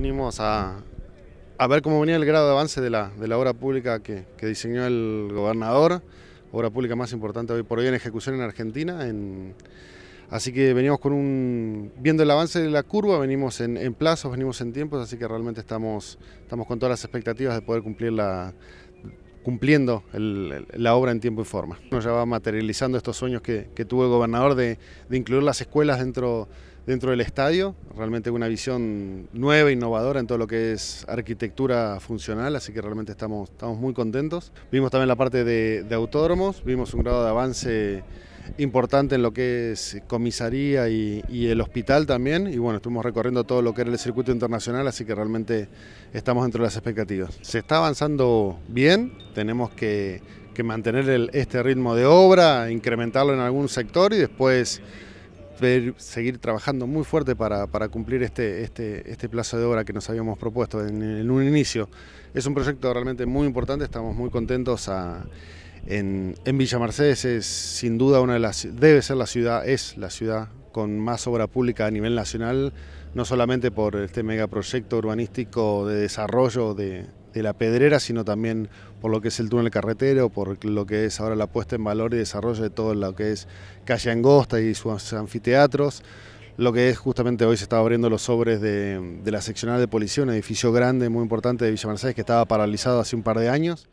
Venimos a, a, ver cómo venía el grado de avance de la, de la obra pública que, que, diseñó el gobernador, obra pública más importante hoy por hoy en ejecución en Argentina. En, así que veníamos con un. viendo el avance de la curva, venimos en, plazos, venimos en tiempos, así que realmente estamos, estamos con todas las expectativas de poder cumplir la, cumpliendo la obra en tiempo y forma. Nos ya va materializando estos sueños que, que tuvo el gobernador de, de incluir las escuelas dentro dentro del estadio, realmente una visión nueva, innovadora en todo lo que es arquitectura funcional, así que realmente estamos, estamos muy contentos. Vimos también la parte de, autódromos, vimos un grado de avance importante en lo que es comisaría y, el hospital también. Y bueno, estuvimos recorriendo todo lo que era el circuito internacional, así que realmente estamos dentro de las expectativas. Se está avanzando bien, tenemos que, mantener este ritmo de obra, incrementarlo en algún sector y después seguir trabajando muy fuerte para, cumplir este, este, este, plazo de obra que nos habíamos propuesto en, un inicio. Es un proyecto realmente muy importante, estamos muy contentos en, en, Villa Mercedes, es sin duda una de las, debe ser la ciudad, es la ciudad con más obra pública a nivel nacional, no solamente por este megaproyecto urbanístico de desarrollo de, de la pedrera, sino también por lo que es el túnel carretero, por lo que es ahora la puesta en valor y desarrollo de todo lo que es calle Angosta y sus anfiteatros, lo que es justamente hoy se está abriendo los sobres de, de la seccional de policía, un edificio grande, muy importante de Villa Mercedes, que estaba paralizado hace un par de años.